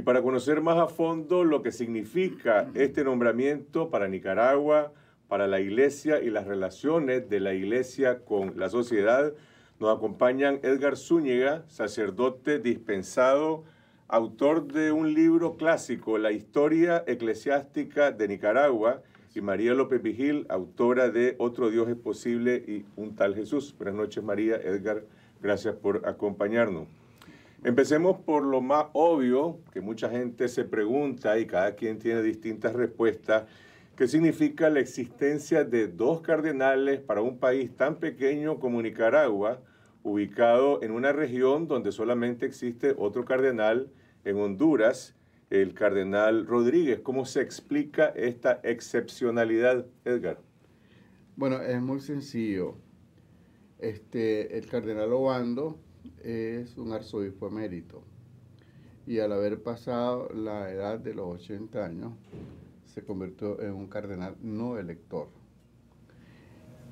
Y para conocer más a fondo lo que significa este nombramiento para Nicaragua, para la Iglesia y las relaciones de la Iglesia con la sociedad, nos acompañan Edgar Zúñiga, sacerdote dispensado, autor de un libro clásico, La historia eclesiástica de Nicaragua, y María López Vigil, autora de Otro Dios es posible y Un tal Jesús. Buenas noches, María, Edgar, gracias por acompañarnos. Empecemos por lo más obvio, que mucha gente se pregunta y cada quien tiene distintas respuestas. ¿Qué significa la existencia de dos cardenales para un país tan pequeño como Nicaragua, ubicado en una región donde solamente existe otro cardenal en Honduras, el cardenal Rodríguez? ¿Cómo se explica esta excepcionalidad, Edgar? Bueno, es muy sencillo. Este, el cardenal Obando es un arzobispo emérito y al haber pasado la edad de los 80 años se convirtió en un cardenal no elector.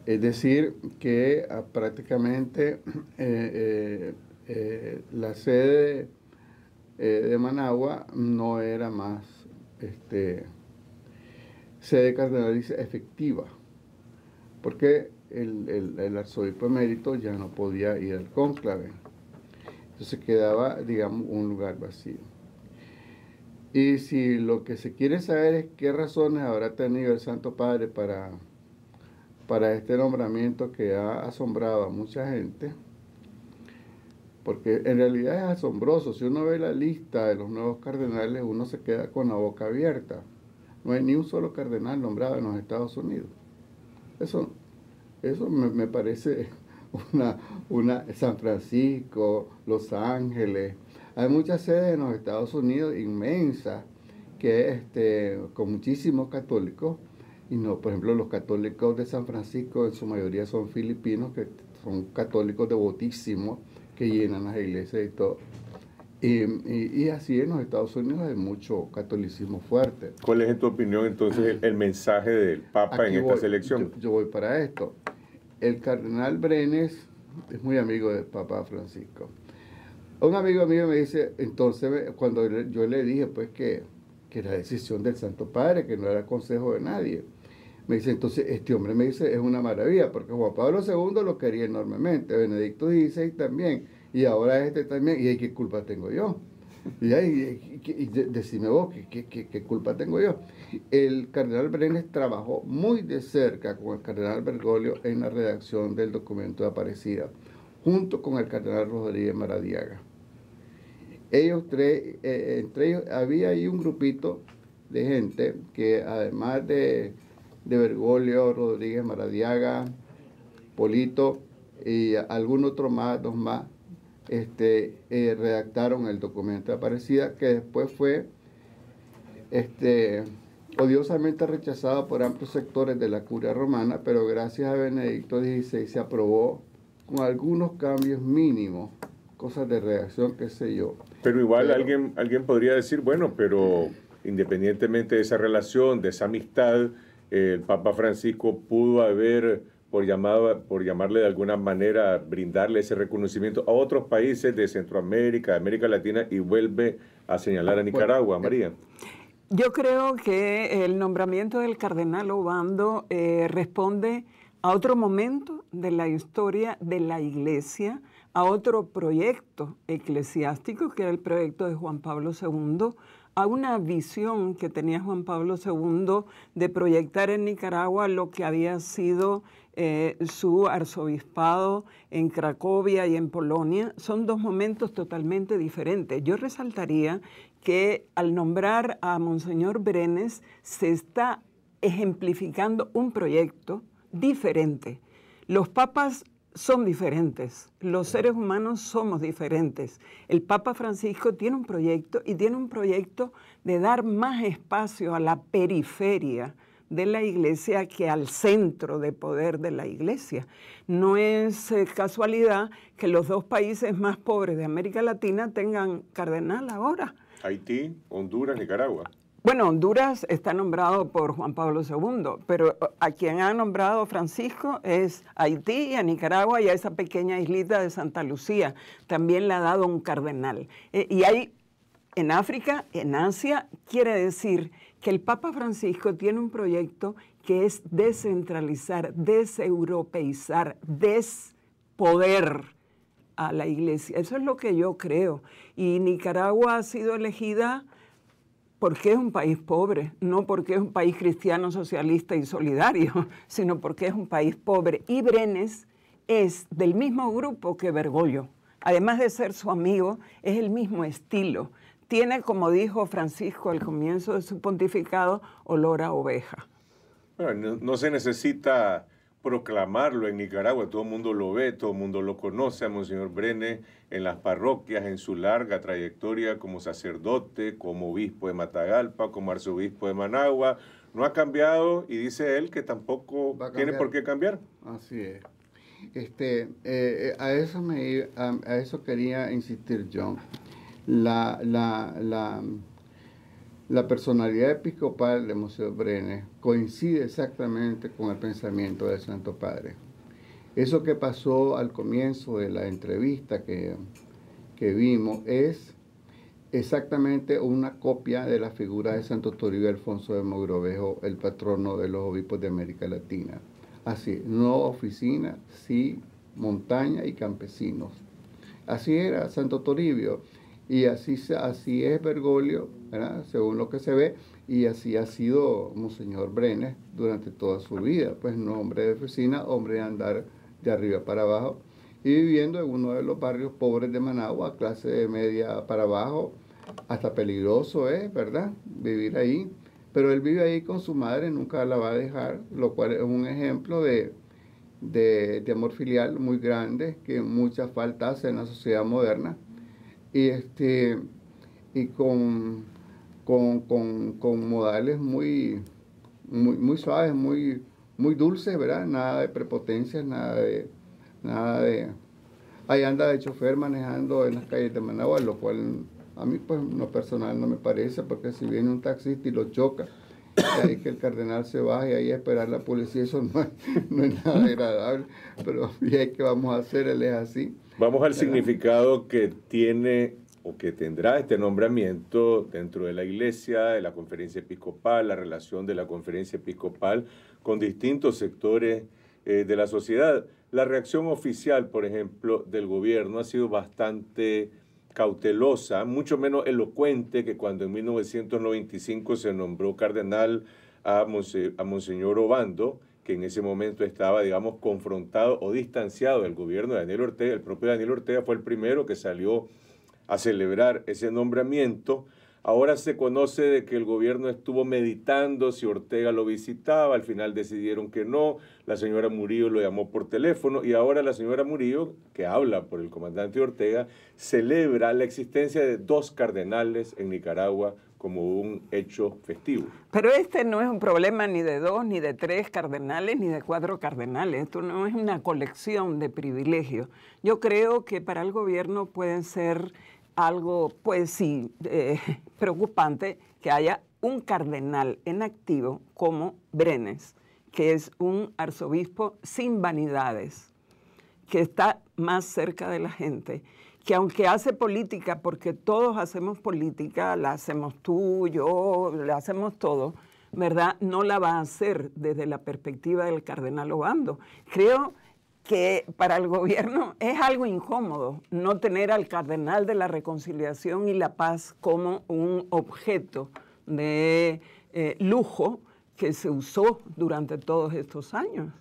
Es decir, que ah, prácticamente eh, eh, eh, la sede de Managua no era más este, sede cardenal efectiva, porque el, arzobispo emérito ya no podía ir al cónclave. Entonces quedaba, digamos, un lugar vacío. Y si lo que se quiere saber es qué razones habrá tenido el Santo Padre para, para este nombramiento que ha asombrado a mucha gente, porque en realidad es asombroso, si uno ve la lista de los nuevos cardenales, uno se queda con la boca abierta. No hay ni un solo cardenal nombrado en los Estados Unidos. Eso eso me, me parece una, una, San Francisco, Los Ángeles. Hay muchas sedes en los Estados Unidos inmensas que este, con muchísimos católicos. Y no, por ejemplo, los católicos de San Francisco en su mayoría son filipinos, que son católicos devotísimos, que llenan las iglesias y todo. Y, así en los Estados Unidos hay mucho catolicismo fuerte. ¿Cuál es en tu opinión entonces el, mensaje del Papa en esta selección? Yo, voy para esto. El cardenal Brenes es muy amigo del Papa Francisco. Un amigo mío me dice, entonces cuando yo le dije pues que, que era decisión del Santo Padre, que no era consejo de nadie, me dice, entonces este hombre me dice, es una maravilla, porque Juan Pablo II lo quería enormemente, Benedicto XVI también y ahora este también, y qué culpa tengo yo. Y, decime vos, ¿qué, culpa tengo yo? El cardenal Brenes trabajó muy de cerca con el cardenal Bergoglio en la redacción del documento de Aparecida, junto con el cardenal Rodríguez Maradiaga. Ellos tres, eh, eh, entre ellos había ahí un grupito de gente que además de, de Bergoglio, Rodríguez Maradiaga, Polito y algún otro más, dos más, este, eh, redactaron el documento de Aparecida, que después fue este, odiosamente rechazado por amplios sectores de la curia romana, pero gracias a Benedicto XVI se aprobó con algunos cambios mínimos, cosas de redacción, qué sé yo. Pero igual alguien, alguien podría decir, bueno, pero independientemente de esa relación, de esa amistad, eh, el Papa Francisco pudo haber por, por llamarle de alguna manera, brindarle ese reconocimiento a otros países de Centroamérica, de América Latina y vuelve a señalar a pues, Nicaragua, eh, María? Yo creo que el nombramiento del cardenal Obando eh, responde a otro momento de la historia de la Iglesia, a otro proyecto eclesiástico, que era el proyecto de Juan Pablo II a una visión que tenía Juan Pablo II de proyectar en Nicaragua lo que había sido eh, su arzobispado en Cracovia y en Polonia. Son dos momentos totalmente diferentes. Yo resaltaría que al nombrar a Monseñor Brenes se está ejemplificando un proyecto diferente. Los papas son diferentes. Los seres humanos somos diferentes. El Papa Francisco tiene un proyecto y tiene un proyecto de dar más espacio a la periferia de la iglesia que al centro de poder de la iglesia. No es eh, casualidad que los dos países más pobres de América Latina tengan cardenal ahora. Haití, Honduras, Nicaragua. Bueno, Honduras está nombrado por Juan Pablo II, pero eh, a quien ha nombrado Francisco es Haití, y a Nicaragua y a esa pequeña islita de Santa Lucía. También la ha dado un cardenal. Eh, y hay en África, en Asia, quiere decir que el Papa Francisco tiene un proyecto que es descentralizar, deseuropeizar, despoder a la iglesia. Eso es lo que yo creo. Y Nicaragua ha sido elegida porque es un país pobre, no porque es un país cristiano, socialista y solidario, sino porque es un país pobre. Y Brenes es del mismo grupo que Bergoglio. Además de ser su amigo, es el mismo estilo. Tiene, como dijo Francisco al comienzo de su pontificado, olor a oveja. no se necesita proclamarlo en Nicaragua. Todo el mundo lo ve, todo el mundo lo conoce a Monseñor Brenes en las parroquias, en su larga trayectoria como sacerdote, como obispo de Matagalpa, como arzobispo de Managua. No ha cambiado y dice él que tampoco tiene por qué cambiar. Así es. Este, eh, eh, a, eso me, a, a, eso quería insistir yo. la, la, la personalidad episcopal de Museo Brenes coincide exactamente con el pensamiento del Santo Padre. Eso que pasó al comienzo de la entrevista que, que vimos es exactamente una copia de la figura de Santo Toribio Alfonso de Mogrovejo, el patrono de los obispos de América Latina. Así, no oficina, sí montaña y campesinos. Así era Santo Toribio y así, así es Bergoglio, según lo que se ve, y así ha sido Monseñor Brenes durante toda su vida, pues no hombre de oficina, hombre de andar de arriba para abajo, y viviendo en uno de los barrios pobres de Managua, clase media para abajo, hasta peligroso es, ¿verdad? Vivir ahí, pero él vive ahí con su madre, nunca la va a dejar, lo cual es un ejemplo de, de, de amor filial muy grande que mucha falta hace en la sociedad moderna y, este, y con, con, modales muy, muy, suaves, muy, muy dulces, ¿verdad? Nada de prepotencias, nada de... Nada de ahí anda de chofer manejando en las calles de Managua, lo cual a mí pues no personal no me parece, porque si viene un taxista y lo choca, y ahí que el cardenal se baje ahí a esperar la policía, eso no es, nada agradable, pero bien que vamos a hacer, él es así. Vamos al significado que tiene o que tendrá este nombramiento dentro de la Iglesia, de la Conferencia Episcopal, la relación de la Conferencia Episcopal con distintos sectores eh, de la sociedad. La reacción oficial, por ejemplo, del gobierno ha sido bastante cautelosa, mucho menos elocuente que cuando en 1995 se nombró cardenal a, a Monseñor Obando que en ese momento estaba, digamos, confrontado o distanciado del gobierno de Daniel Ortega. El propio Daniel Ortega fue el primero que salió a celebrar ese nombramiento. Ahora se conoce de que el gobierno estuvo meditando si Ortega lo visitaba, al final decidieron que no, la señora Murillo lo llamó por teléfono y ahora la señora Murillo, que habla por el comandante Ortega, celebra la existencia de dos cardenales en Nicaragua como un hecho festivo. Pero este no es un problema ni de dos, ni de tres cardenales, ni de cuatro cardenales. Esto no es una colección de privilegios. Yo creo que para el gobierno pueden ser algo, pues sí, eh, preocupante que haya un cardenal en activo como Brenes, que es un arzobispo sin vanidades, que está más cerca de la gente que aunque hace política, porque todos hacemos política, la hacemos tú, yo, la hacemos todos, ¿verdad? No la va a hacer desde la perspectiva del cardenal Obando. Creo que para el gobierno es algo incómodo no tener al cardenal de la reconciliación y la paz como un objeto de eh, lujo que se usó durante todos estos años.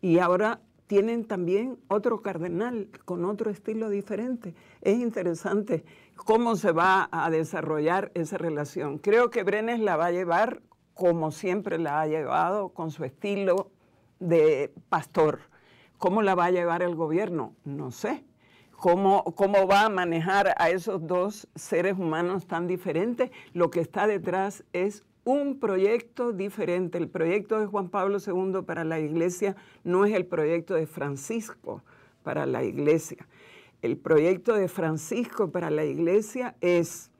Y ahora tienen también otro cardenal con otro estilo diferente. Es interesante cómo se va a desarrollar esa relación. Creo que Brenes la va a llevar como siempre la ha llevado, con su estilo de pastor. ¿Cómo la va a llevar el gobierno? No sé. ¿Cómo, cómo va a manejar a esos dos seres humanos tan diferentes? Lo que está detrás es un proyecto diferente. El proyecto de Juan Pablo II para la iglesia no es el proyecto de Francisco para la iglesia. El proyecto de Francisco para la iglesia es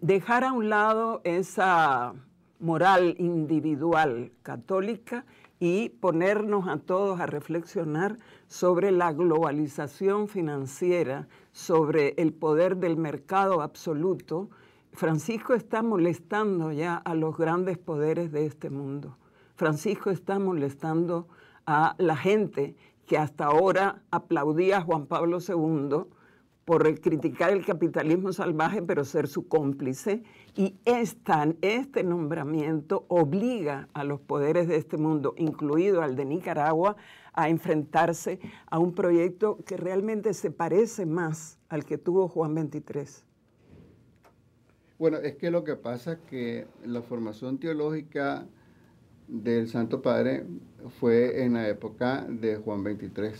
dejar a un lado esa moral individual católica y ponernos a todos a reflexionar sobre la globalización financiera, sobre el poder del mercado absoluto, Francisco está molestando ya a los grandes poderes de este mundo. Francisco está molestando a la gente que hasta ahora aplaudía a Juan Pablo II por criticar el capitalismo salvaje, pero ser su cómplice. Y este nombramiento obliga a los poderes de este mundo, incluido al de Nicaragua, a enfrentarse a un proyecto que realmente se parece más al que tuvo Juan XXIII bueno, es que lo que pasa es que la formación teológica del Santo Padre fue en la época de Juan XXIII.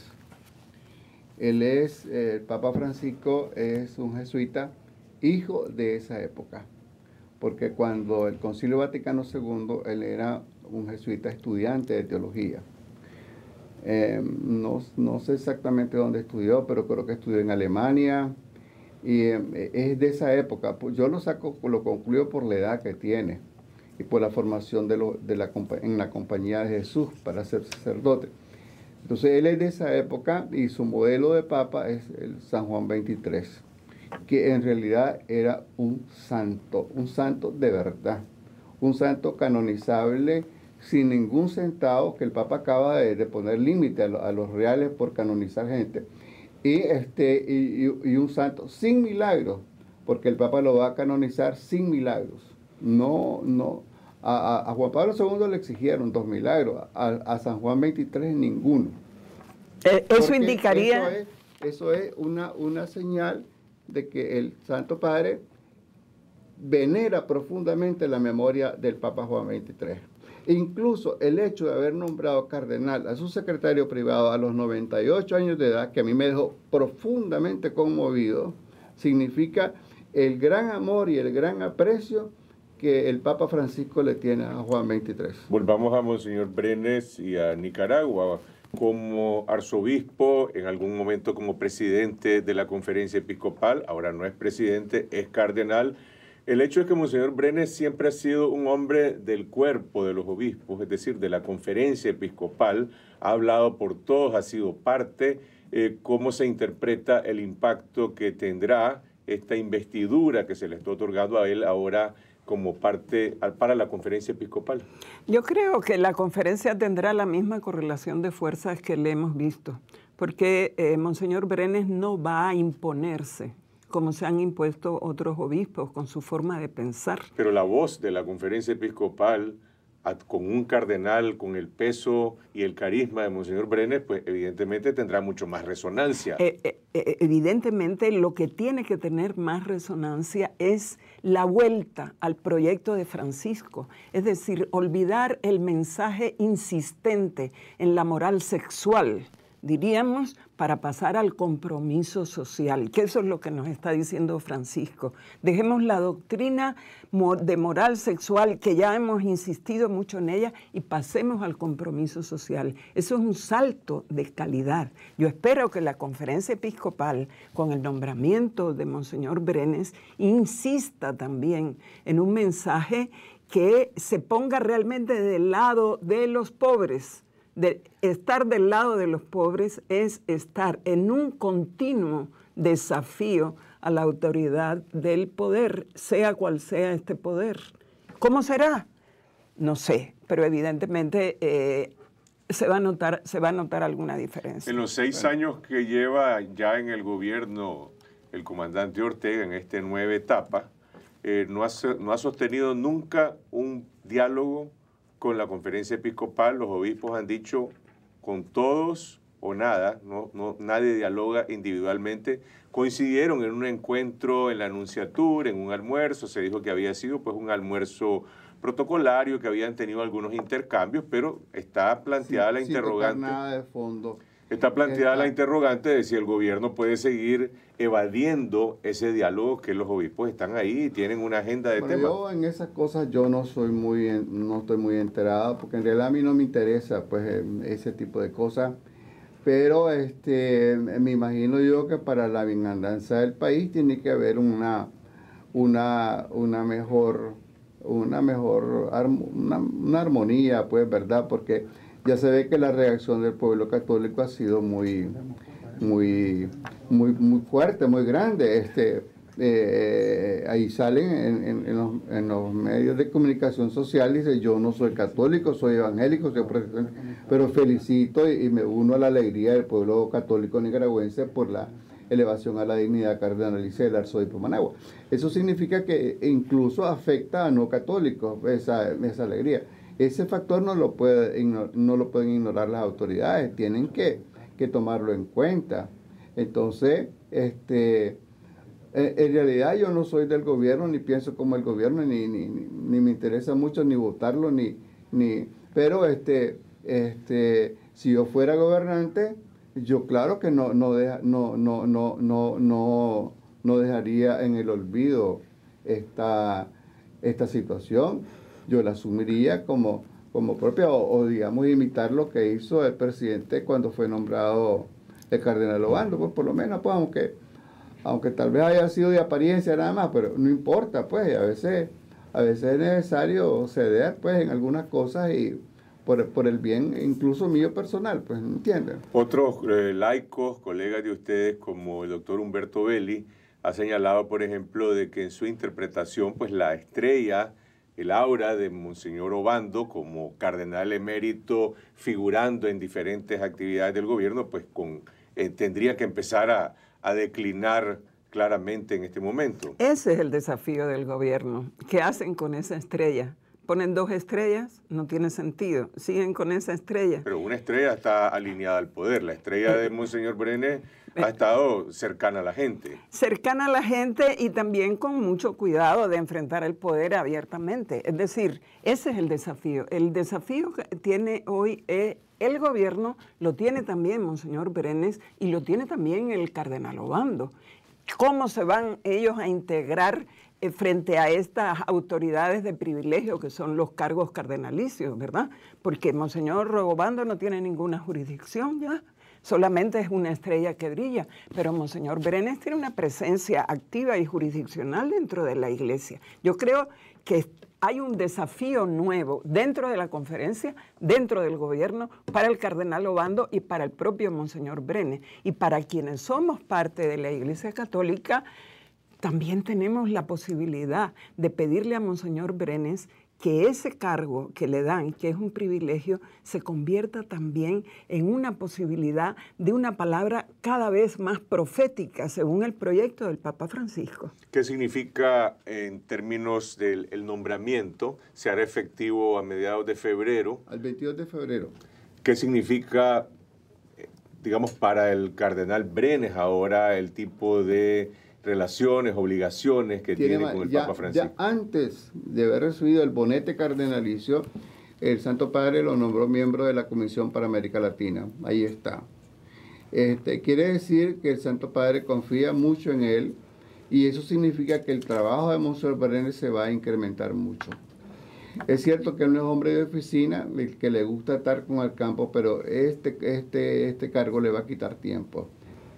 Él es, el Papa Francisco es un jesuita, hijo de esa época, porque cuando el Concilio Vaticano II, él era un jesuita estudiante de teología. Eh, no, no sé exactamente dónde estudió, pero creo que estudió en Alemania, y eh, es de esa época. Pues, yo lo saco, lo concluyo por la edad que tiene y por la formación en la compañía de Jesús para ser sacerdote. Entonces él es de esa época y su modelo de papa es el San Juan 23, que en realidad era un santo, un santo de verdad, un santo canonizable sin ningún centavo, que el papa acaba de, poner límite a los reales por canonizar gente y, este, y, un santo sin milagros, porque el Papa lo va a canonizar sin milagros. No, no. A, Juan Pablo II le exigieron dos milagros, a, San Juan 23 ninguno. Eh, eso indicaría... Eso es, una, una señal de que el Santo Padre venera profundamente la memoria del Papa Juan 23. E incluso el hecho de haber nombrado cardenal a su secretario privado a los 98 años de edad, que a mí me dejó profundamente conmovido, significa el gran amor y el gran aprecio que el Papa Francisco le tiene a Juan 23. Volvamos a Monseñor Brenes y a Nicaragua. Como arzobispo, en algún momento como presidente de la conferencia episcopal, ahora no es presidente, es cardenal el hecho es que Monseñor Brenes siempre ha sido un hombre del cuerpo de los obispos, es decir, de la conferencia episcopal, ha hablado por todos, ha sido parte, eh, cómo se interpreta el impacto que tendrá esta investidura que se le está otorgando a él ahora como parte para la conferencia episcopal? Yo creo que la conferencia tendrá la misma correlación de fuerzas que le hemos visto, porque eh, Monseñor Brenes no va a imponerse como se han impuesto otros obispos con su forma de pensar. Pero la voz de la conferencia episcopal con un cardenal con el peso y el carisma de Monseñor Brenes, pues evidentemente tendrá mucho más resonancia. Eh, eh, eh, evidentemente lo que tiene que tener más resonancia es la vuelta al proyecto de Francisco, es decir, olvidar el mensaje insistente en la moral sexual diríamos, para pasar al compromiso social, que eso es lo que nos está diciendo Francisco. Dejemos la doctrina de moral sexual, que ya hemos insistido mucho en ella, y pasemos al compromiso social. Eso es un salto de calidad. Yo espero que la conferencia episcopal, con el nombramiento de Monseñor Brenes, insista también en un mensaje que se ponga realmente del lado de los pobres estar del lado de los pobres es estar en un continuo desafío a la autoridad del poder, sea cual sea este poder. ¿Cómo será? No sé, pero evidentemente eh, se, va a notar, se va a notar alguna diferencia. En los seis años que lleva ya en el gobierno el comandante Ortega en esta nueva etapa, eh, no, ha, no ha sostenido nunca un diálogo con la conferencia episcopal, los obispos han dicho con todos o nada, no, no, nadie dialoga individualmente, coincidieron en un encuentro en la Anunciatura, en un almuerzo, se dijo que había sido pues un almuerzo protocolario, que habían tenido algunos intercambios, pero está planteada la interrogante. de fondo. Está planteada la interrogante de si el gobierno puede seguir evadiendo ese diálogo que los obispos están ahí y tienen una agenda de temas. Yo en esas cosas yo no soy muy no estoy muy enterada porque en realidad a mí no me interesa pues eh, ese tipo de cosas, pero este me imagino yo que para la bienandanza del país tiene que haber una una una mejor una mejor armonía, pues, ¿verdad? Porque ya se ve que la reacción del pueblo católico ha sido muy, muy, muy, muy fuerte, muy grande. Este, eh, ahí salen en, los, medios de comunicación social, y dice yo no soy católico, soy evangélico, pero felicito y, me uno a la alegría del pueblo católico nicaragüense por la elevación a la dignidad cardenalicia de arzobispo Managua. Eso significa que incluso afecta a no católicos esa alegría. Ese factor no lo, puede, no lo pueden ignorar las autoridades, tienen que, tomarlo en cuenta. Entonces, este, e, en realidad yo no soy del gobierno, ni pienso como el gobierno, ni, ni, me interesa mucho ni votarlo, ni, ni, pero este, este, si yo fuera gobernante, yo claro que no, no, no, dejaría en el olvido esta, esta situación yo la asumiría como, como propia o, digamos imitar lo que hizo el presidente cuando fue nombrado el cardenal Obando, pues por lo menos, pues aunque, aunque tal vez haya sido de apariencia nada más, pero no importa, pues a veces, a veces es necesario ceder pues en algunas cosas y por, el bien incluso mío personal, pues entienden. Otros eh, laicos, colegas de ustedes como el doctor Humberto Belli, ha señalado, por ejemplo, de que en su interpretación, pues la estrella el aura de Monseñor Obando como cardenal emérito figurando en diferentes actividades del gobierno, pues con, eh, tendría que empezar a, a declinar claramente en este momento. Ese es el desafío del gobierno. ¿Qué hacen con esa estrella? ponen dos estrellas, no tiene sentido. Siguen con esa estrella. Pero una estrella está alineada al poder. La estrella de Monseñor Brenes ha eh, estado cercana a la gente. Cercana a la gente y también con mucho cuidado de enfrentar el poder abiertamente. Es decir, ese es el desafío. El desafío que tiene hoy eh, el gobierno, lo tiene también Monseñor Brenes y lo tiene también el cardenal Obando. ¿Cómo se van ellos a integrar eh, frente a estas autoridades de privilegio que son los cargos cardenalicios, ¿verdad? Porque Monseñor Robando no tiene ninguna jurisdicción ya, solamente es una estrella que brilla, pero Monseñor Brenes tiene una presencia activa y jurisdiccional dentro de la iglesia. Yo creo que hay un desafío nuevo dentro de la conferencia, dentro del gobierno, para el cardenal Obando y para el propio Monseñor Brenes y para quienes somos parte de la Iglesia Católica también tenemos la posibilidad de pedirle a Monseñor Brenes que ese cargo que le dan, que es un privilegio, se convierta también en una posibilidad de una palabra cada vez más profética, según el proyecto del Papa Francisco. ¿Qué significa en términos del nombramiento? Se hará efectivo a mediados de febrero. Al 22 de febrero. ¿Qué significa, eh, digamos, para el cardenal Brenes ahora el tipo de relaciones, obligaciones que tiene, con el Papa Francisco. antes de haber recibido el bonete cardenalicio, el Santo Padre lo nombró miembro de la Comisión para América Latina. Ahí está. Este, quiere decir que el Santo Padre confía mucho en él y eso significa que el trabajo de Mons. se va a incrementar mucho. Es cierto que él no es hombre de oficina, que le gusta estar con el campo, pero este, este, este cargo le va a quitar tiempo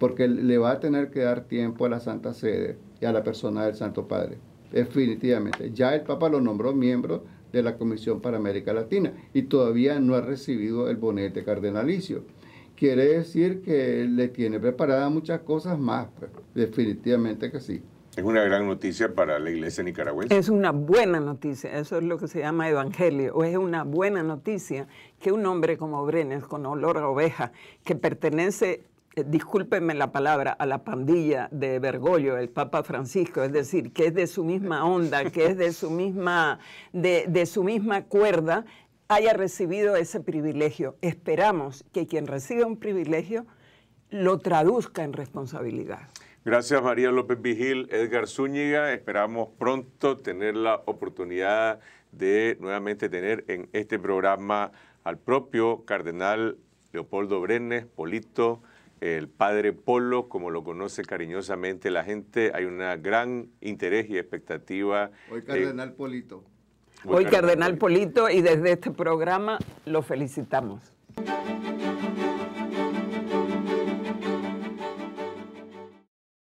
porque le va a tener que dar tiempo a la Santa Sede y a la persona del Santo Padre. Definitivamente. Ya el Papa lo nombró miembro de la Comisión para América Latina y todavía no ha recibido el bonete cardenalicio. Quiere decir que le tiene preparada muchas cosas más, pues. definitivamente que sí. Es una gran noticia para la iglesia nicaragüense. Es una buena noticia, eso es lo que se llama evangelio, es una buena noticia que un hombre como Brenes, con olor a oveja, que pertenece eh, discúlpenme la palabra, a la pandilla de Bergoglio, el Papa Francisco, es decir, que es de su misma onda, que es de su misma, de, su misma cuerda, haya recibido ese privilegio. Esperamos que quien reciba un privilegio lo traduzca en responsabilidad. Gracias María López Vigil, Edgar Zúñiga, esperamos pronto tener la oportunidad de nuevamente tener en este programa al propio cardenal Leopoldo Brenes, Polito, el padre Polo, como lo conoce cariñosamente la gente, hay una gran interés y expectativa. Hoy Cardenal Polito. Hoy, Cardenal, Polito y desde este programa lo felicitamos.